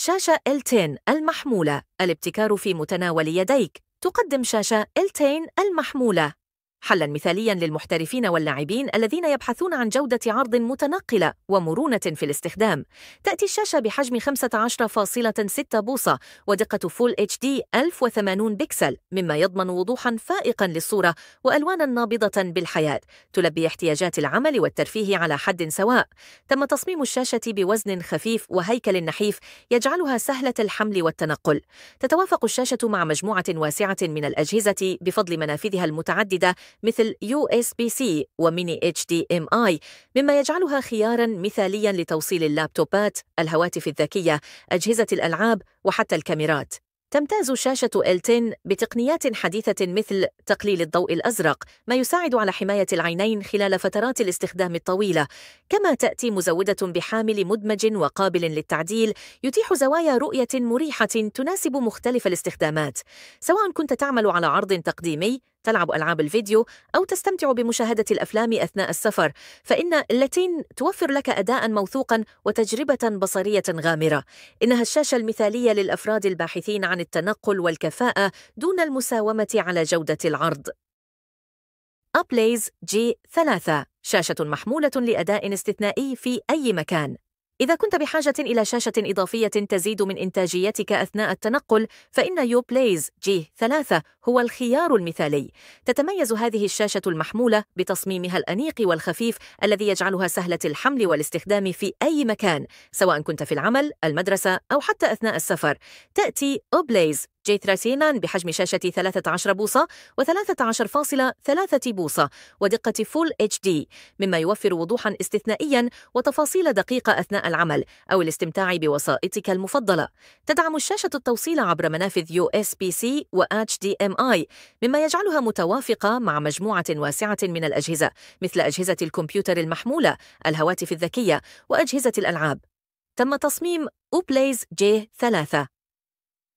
شاشة L10 المحمولة الابتكار في متناول يديك تقدم شاشة L10 المحمولة حلا مثاليا للمحترفين واللاعبين الذين يبحثون عن جودة عرض متنقلة ومرونة في الاستخدام تأتي الشاشة بحجم 15.6 بوصة ودقة فول اتش دي 1080 بكسل مما يضمن وضوحا فائقا للصورة وألوانا نابضة بالحياة تلبي احتياجات العمل والترفيه على حد سواء تم تصميم الشاشة بوزن خفيف وهيكل نحيف يجعلها سهلة الحمل والتنقل تتوافق الشاشة مع مجموعة واسعة من الأجهزة بفضل منافذها المتعددة مثل USB-C وميني HDMI مما يجعلها خياراً مثالياً لتوصيل اللابتوبات، الهواتف الذكية، أجهزة الألعاب وحتى الكاميرات. تمتاز شاشة L10 بتقنيات حديثة مثل تقليل الضوء الأزرق، ما يساعد على حماية العينين خلال فترات الاستخدام الطويلة، كما تأتي مزودة بحامل مدمج وقابل للتعديل، يتيح زوايا رؤية مريحة تناسب مختلف الاستخدامات، سواء كنت تعمل على عرض تقديمي تلعب ألعاب الفيديو أو تستمتع بمشاهدة الأفلام أثناء السفر فإن اللتين توفر لك أداء موثوقا وتجربة بصرية غامرة إنها الشاشة المثالية للأفراد الباحثين عن التنقل والكفاءة دون المساومة على جودة العرض أبليز جي 3 شاشة محمولة لأداء استثنائي في أي مكان إذا كنت بحاجة إلى شاشة إضافية تزيد من إنتاجيتك أثناء التنقل فإن يو بلايز جي 3 هو الخيار المثالي. تتميز هذه الشاشة المحمولة بتصميمها الأنيق والخفيف الذي يجعلها سهلة الحمل والاستخدام في أي مكان، سواء كنت في العمل، المدرسة أو حتى أثناء السفر. تأتي أوبلايز جي 30 بحجم شاشة 13 بوصة و13.3 بوصة ودقة فول اتش دي مما يوفر وضوحا استثنائيا وتفاصيل دقيقة أثناء العمل أو الاستمتاع بوسائطك المفضلة تدعم الشاشة التوصيل عبر منافذ يو اس بي سي و اتش دي ام اي مما يجعلها متوافقة مع مجموعة واسعة من الأجهزة مثل أجهزة الكمبيوتر المحمولة الهواتف الذكية وأجهزة الألعاب تم تصميم أوبليز جي 3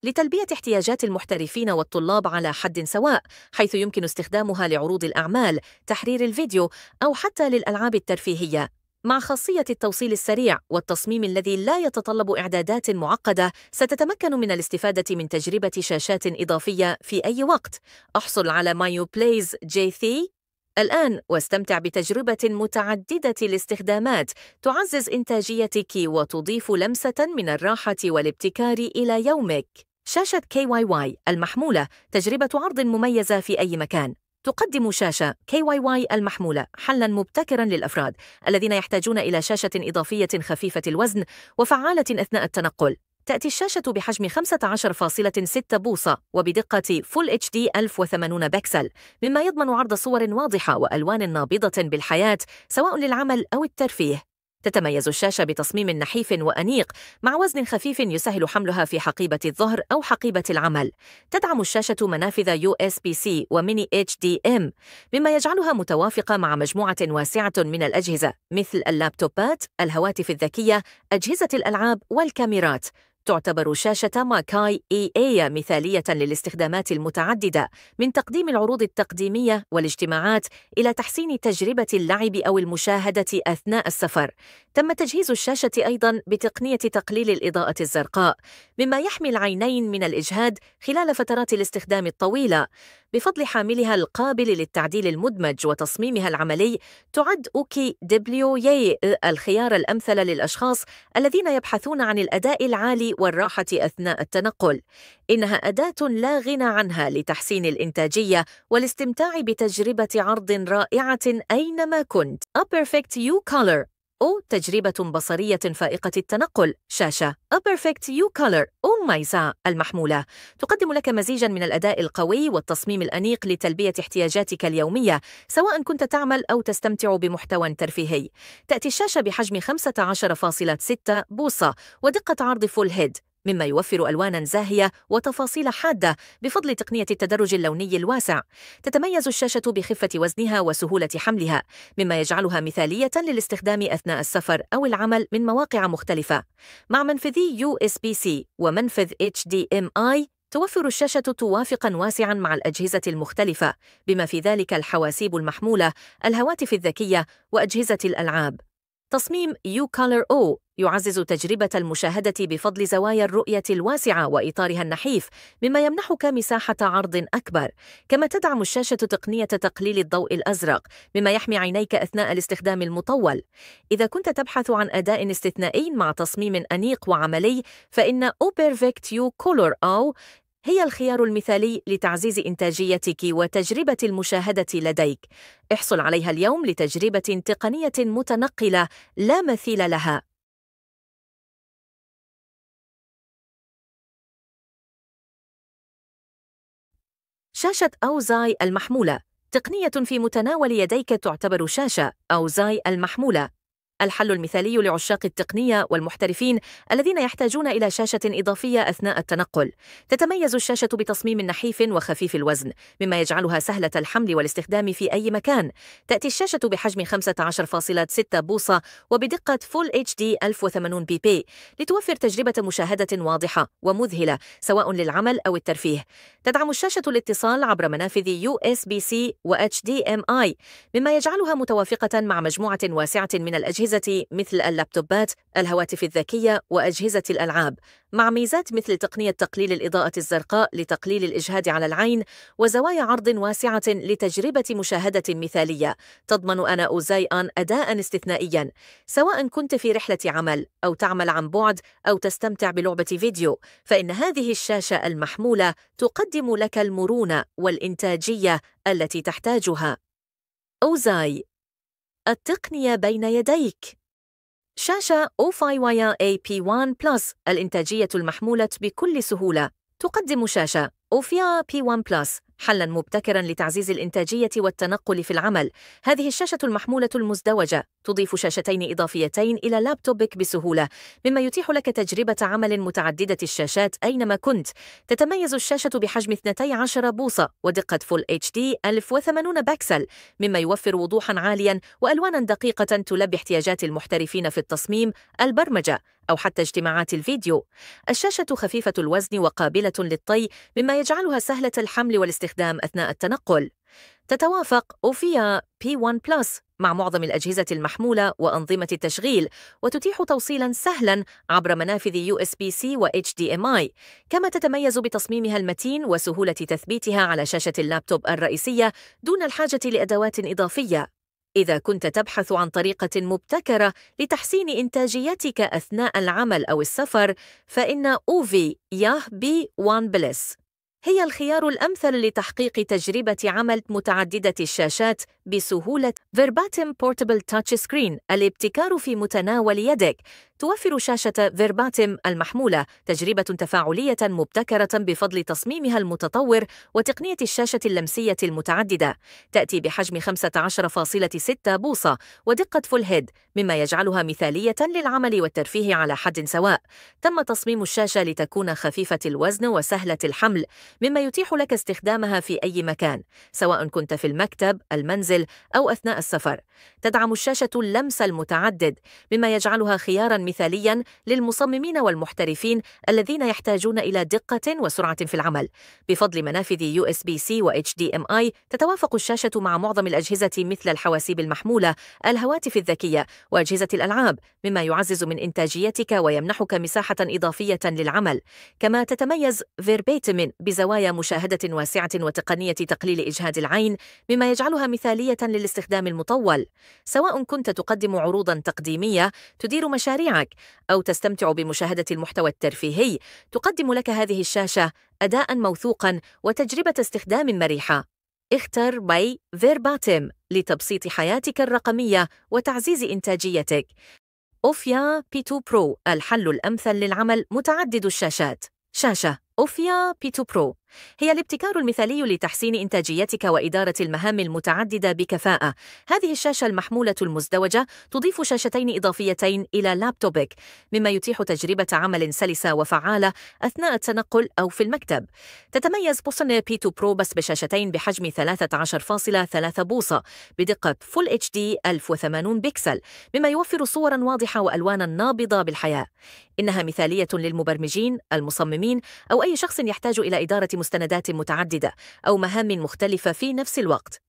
لتلبية احتياجات المحترفين والطلاب على حد سواء حيث يمكن استخدامها لعروض الأعمال، تحرير الفيديو أو حتى للألعاب الترفيهية مع خاصية التوصيل السريع والتصميم الذي لا يتطلب إعدادات معقدة ستتمكن من الاستفادة من تجربة شاشات إضافية في أي وقت احصل على مايو بلايز جي ثي الآن واستمتع بتجربة متعددة الاستخدامات تعزز إنتاجيتك وتضيف لمسة من الراحة والابتكار إلى يومك شاشة كي واي واي المحمولة تجربة عرض مميزة في أي مكان تقدم شاشة كي واي واي المحمولة حلا مبتكرا للأفراد الذين يحتاجون إلى شاشة إضافية خفيفة الوزن وفعالة أثناء التنقل تأتي الشاشة بحجم 15.6 بوصة وبدقة فول اتش دي 1080 بكسل مما يضمن عرض صور واضحة وألوان نابضة بالحياة سواء للعمل أو الترفيه تتميز الشاشة بتصميم نحيف وأنيق مع وزن خفيف يسهل حملها في حقيبة الظهر أو حقيبة العمل. تدعم الشاشة منافذ USB-C وميني HDM، مما يجعلها متوافقة مع مجموعة واسعة من الأجهزة مثل اللابتوبات، الهواتف الذكية، أجهزة الألعاب والكاميرات. تعتبر شاشة ماكاي إي إي مثالية للاستخدامات المتعددة من تقديم العروض التقديمية والاجتماعات إلى تحسين تجربة اللعب أو المشاهدة أثناء السفر. تم تجهيز الشاشة أيضا بتقنية تقليل الإضاءة الزرقاء، مما يحمي العينين من الإجهاد خلال فترات الاستخدام الطويلة. بفضل حاملها القابل للتعديل المدمج وتصميمها العملي تعد أوكي دبليو يي الخيار الأمثل للأشخاص الذين يبحثون عن الأداء العالي والراحة أثناء التنقل إنها أداة لا غنى عنها لتحسين الإنتاجية والاستمتاع بتجربة عرض رائعة أينما كنت A Perfect You Color أو تجربة بصرية فائقة التنقل شاشة A Perfect يو Color أو مايزا المحمولة تقدم لك مزيجا من الأداء القوي والتصميم الأنيق لتلبية احتياجاتك اليومية سواء كنت تعمل أو تستمتع بمحتوى ترفيهي تأتي الشاشة بحجم 15.6 بوصة ودقة عرض فول هيد مما يوفر ألوانا زاهية وتفاصيل حادة بفضل تقنية التدرج اللوني الواسع. تتميز الشاشة بخفة وزنها وسهولة حملها، مما يجعلها مثالية للاستخدام أثناء السفر أو العمل من مواقع مختلفة. مع منفذي USB-C ومنفذ HDMI توفر الشاشة توافقا واسعا مع الأجهزة المختلفة، بما في ذلك الحواسيب المحمولة، الهواتف الذكية، وأجهزة الألعاب. تصميم U Color O يعزز تجربة المشاهدة بفضل زوايا الرؤية الواسعة وإطارها النحيف مما يمنحك مساحة عرض أكبر كما تدعم الشاشة تقنية تقليل الضوء الأزرق مما يحمي عينيك أثناء الاستخدام المطول إذا كنت تبحث عن أداء استثنائي مع تصميم أنيق وعملي فإن أوبرفكت يو كولور أو هي الخيار المثالي لتعزيز إنتاجيتك وتجربة المشاهدة لديك. احصل عليها اليوم لتجربة تقنية متنقلة لا مثيل لها. شاشة أوزاي المحمولة تقنية في متناول يديك تعتبر شاشة أوزاي المحمولة الحل المثالي لعشاق التقنية والمحترفين الذين يحتاجون إلى شاشة إضافية أثناء التنقل. تتميز الشاشة بتصميم نحيف وخفيف الوزن، مما يجعلها سهلة الحمل والاستخدام في أي مكان. تأتي الشاشة بحجم 15.6 بوصة وبدقة فول اتش دي 1080 بي بي لتوفر تجربة مشاهدة واضحة ومذهلة سواء للعمل أو الترفيه. تدعم الشاشة الاتصال عبر منافذ يو اس بي سي و HDMI، مما يجعلها متوافقة مع مجموعة واسعة من الأجهزة الأجهزة مثل اللابتوبات، الهواتف الذكية وأجهزة الألعاب، مع ميزات مثل تقنية تقليل الإضاءة الزرقاء لتقليل الإجهاد على العين، وزوايا عرض واسعة لتجربة مشاهدة مثالية، تضمن أنا أوزاي أن أداء استثنائيا، سواء كنت في رحلة عمل أو تعمل عن بعد أو تستمتع بلعبة فيديو، فإن هذه الشاشة المحمولة تقدم لك المرونة والإنتاجية التي تحتاجها. أوزاي التقنية بين يديك شاشة 5 وايا AP1 Plus الإنتاجية المحمولة بكل سهولة تقدم شاشة أوفيا P1 Plus حلا مبتكرا لتعزيز الإنتاجية والتنقل في العمل هذه الشاشة المحمولة المزدوجة تضيف شاشتين إضافيتين إلى لابتوبك بسهولة مما يتيح لك تجربة عمل متعددة الشاشات أينما كنت تتميز الشاشة بحجم 12 بوصة ودقة فول اتش دي 1080 بكسل مما يوفر وضوحا عاليا وألوانا دقيقة تلبي احتياجات المحترفين في التصميم البرمجة أو حتى اجتماعات الفيديو. الشاشة خفيفة الوزن وقابلة للطي مما يجعلها سهلة الحمل والاستخدام أثناء التنقل. تتوافق أوفيا P1 Plus مع معظم الأجهزة المحمولة وأنظمة التشغيل وتتيح توصيلا سهلا عبر منافذ USB-C و HDMI كما تتميز بتصميمها المتين وسهولة تثبيتها على شاشة اللابتوب الرئيسية دون الحاجة لأدوات إضافية إذا كنت تبحث عن طريقة مبتكرة لتحسين إنتاجيتك أثناء العمل أو السفر، فإن أوفي ياه بي وان بلس هي الخيار الأمثل لتحقيق تجربة عمل متعددة الشاشات بسهولة فيرباتم بورتبل تاتش سكرين الابتكار في متناول يدك توفر شاشة فيرباتم المحمولة تجربة تفاعلية مبتكرة بفضل تصميمها المتطور وتقنية الشاشة اللمسية المتعددة تأتي بحجم 15.6 بوصة ودقة فول هيد مما يجعلها مثالية للعمل والترفيه على حد سواء تم تصميم الشاشة لتكون خفيفة الوزن وسهلة الحمل مما يتيح لك استخدامها في أي مكان سواء كنت في المكتب المنزل المنزل أو أثناء السفر. تدعم الشاشة اللمس المتعدد، مما يجعلها خيارا مثاليا للمصممين والمحترفين الذين يحتاجون إلى دقة وسرعة في العمل. بفضل منافذ USB-C و HDMI، تتوافق الشاشة مع معظم الأجهزة مثل الحواسيب المحمولة، الهواتف الذكية، وأجهزة الألعاب، مما يعزز من إنتاجيتك ويمنحك مساحة إضافية للعمل. كما تتميز فيربيتمن بزوايا مشاهدة واسعة وتقنية تقليل إجهاد العين، مما يجعلها مثالية آلية للاستخدام المطول سواء كنت تقدم عروضا تقديمية تدير مشاريعك أو تستمتع بمشاهدة المحتوى الترفيهي تقدم لك هذه الشاشة أداء موثوقا وتجربة استخدام مريحة اختر باي فيرباتم لتبسيط حياتك الرقمية وتعزيز إنتاجيتك أوفيا بي 2 برو الحل الأمثل للعمل متعدد الشاشات شاشة أوفيا بيتو برو هي الابتكار المثالي لتحسين إنتاجيتك وإدارة المهام المتعددة بكفاءة. هذه الشاشة المحمولة المزدوجة تضيف شاشتين إضافيتين إلى لابتوبك، مما يتيح تجربة عمل سلسة وفعالة أثناء التنقل أو في المكتب. تتميز بي 2 برو بس بشاشتين بحجم 13.3 بوصة بدقة فول اتش دي 1080 بكسل، مما يوفر صورا واضحة وألوانا نابضة بالحياة. إنها مثالية للمبرمجين، المصممين أو أو أي شخص يحتاج إلى إدارة مستندات متعددة أو مهام مختلفة في نفس الوقت.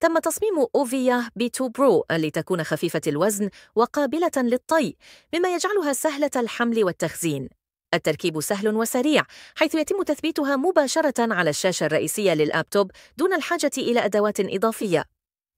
تم تصميم أوفيا بي 2 برو لتكون خفيفة الوزن وقابلة للطي، مما يجعلها سهلة الحمل والتخزين. التركيب سهل وسريع، حيث يتم تثبيتها مباشرة على الشاشة الرئيسية للأبتوب دون الحاجة إلى أدوات إضافية.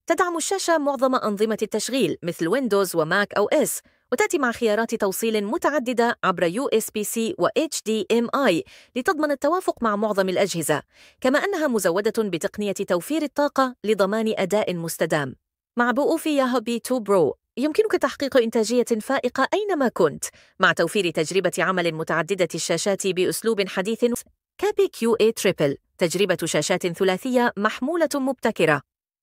تدعم الشاشة معظم أنظمة التشغيل مثل ويندوز وماك أو إس، وتأتي مع خيارات توصيل متعددة عبر USB-C و HDMI لتضمن التوافق مع معظم الأجهزة كما أنها مزودة بتقنية توفير الطاقة لضمان أداء مستدام مع بؤوف ياهوبي 2 برو يمكنك تحقيق إنتاجية فائقة أينما كنت مع توفير تجربة عمل متعددة الشاشات بأسلوب حديث كابي كيو اي تريبل تجربة شاشات ثلاثية محمولة مبتكرة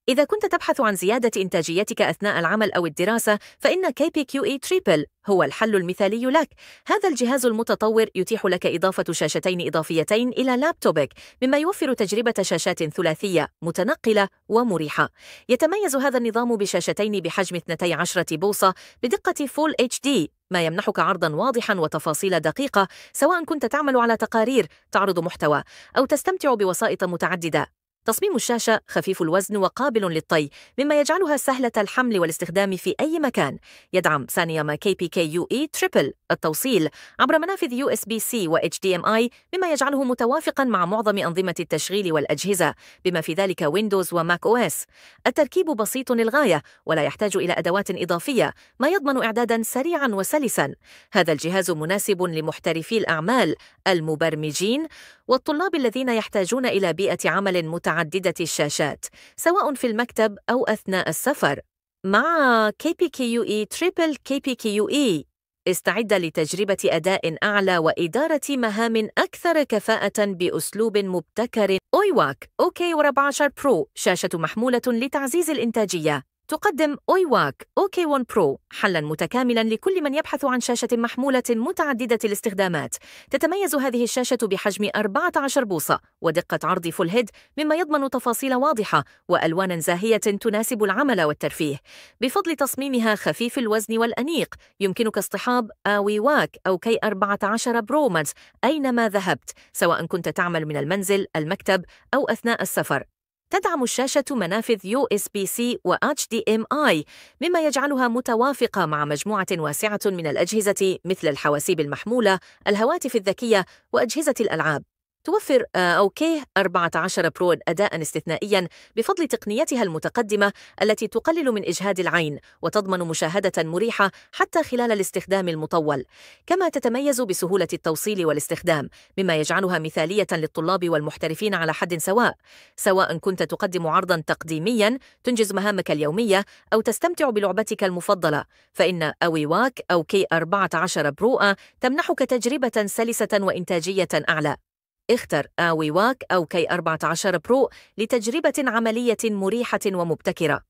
إذا كنت تبحث عن زيادة إنتاجيتك أثناء العمل أو الدراسة، فإن KPQE Triple هو الحل المثالي لك. هذا الجهاز المتطور يتيح لك إضافة شاشتين إضافيتين إلى لابتوبك، مما يوفر تجربة شاشات ثلاثية متنقلة ومريحة. يتميز هذا النظام بشاشتين بحجم 12 بوصة بدقة Full HD، ما يمنحك عرضا واضحا وتفاصيل دقيقة سواء كنت تعمل على تقارير تعرض محتوى أو تستمتع بوسائط متعددة تصميم الشاشة خفيف الوزن وقابل للطي مما يجعلها سهلة الحمل والاستخدام في أي مكان يدعم سانياما كي بي كي يو إي تريبل التوصيل عبر منافذ USB-C و HDMI مما يجعله متوافقا مع معظم أنظمة التشغيل والأجهزة بما في ذلك ويندوز وماك أو إس التركيب بسيط للغاية ولا يحتاج إلى أدوات إضافية ما يضمن إعدادا سريعا وسلسا هذا الجهاز مناسب لمحترفي الأعمال المبرمجين والطلاب الذين يحتاجون إلى بيئة عمل متعددة الشاشات سواء في المكتب أو أثناء السفر مع KPQE Triple KPQE استعد لتجربة أداء أعلى وإدارة مهام أكثر كفاءة بأسلوب مبتكر أويواك أوكي 14 برو شاشة محمولة لتعزيز الإنتاجية تقدم أويواك أوكي 1 برو حلا متكاملا لكل من يبحث عن شاشة محمولة متعددة الاستخدامات تتميز هذه الشاشة بحجم 14 بوصة ودقة عرض فول هيد مما يضمن تفاصيل واضحة وألوانا زاهية تناسب العمل والترفيه بفضل تصميمها خفيف الوزن والأنيق يمكنك اصطحاب أويواك أو كي 14 برو ماكس أينما ذهبت سواء كنت تعمل من المنزل المكتب أو أثناء السفر تدعم الشاشة منافذ USB-C و HDMI مما يجعلها متوافقة مع مجموعة واسعة من الأجهزة مثل الحواسيب المحمولة، الهواتف الذكية وأجهزة الألعاب. توفر آه، أوكيه 14 برو أداء استثنائيا بفضل تقنيتها المتقدمة التي تقلل من إجهاد العين وتضمن مشاهدة مريحة حتى خلال الاستخدام المطول كما تتميز بسهولة التوصيل والاستخدام مما يجعلها مثالية للطلاب والمحترفين على حد سواء سواء كنت تقدم عرضا تقديميا تنجز مهامك اليومية أو تستمتع بلعبتك المفضلة فإن أوي أو كي 14 برو تمنحك تجربة سلسة وإنتاجية أعلى اختر آوي واك أو كي 14 برو لتجربة عملية مريحة ومبتكرة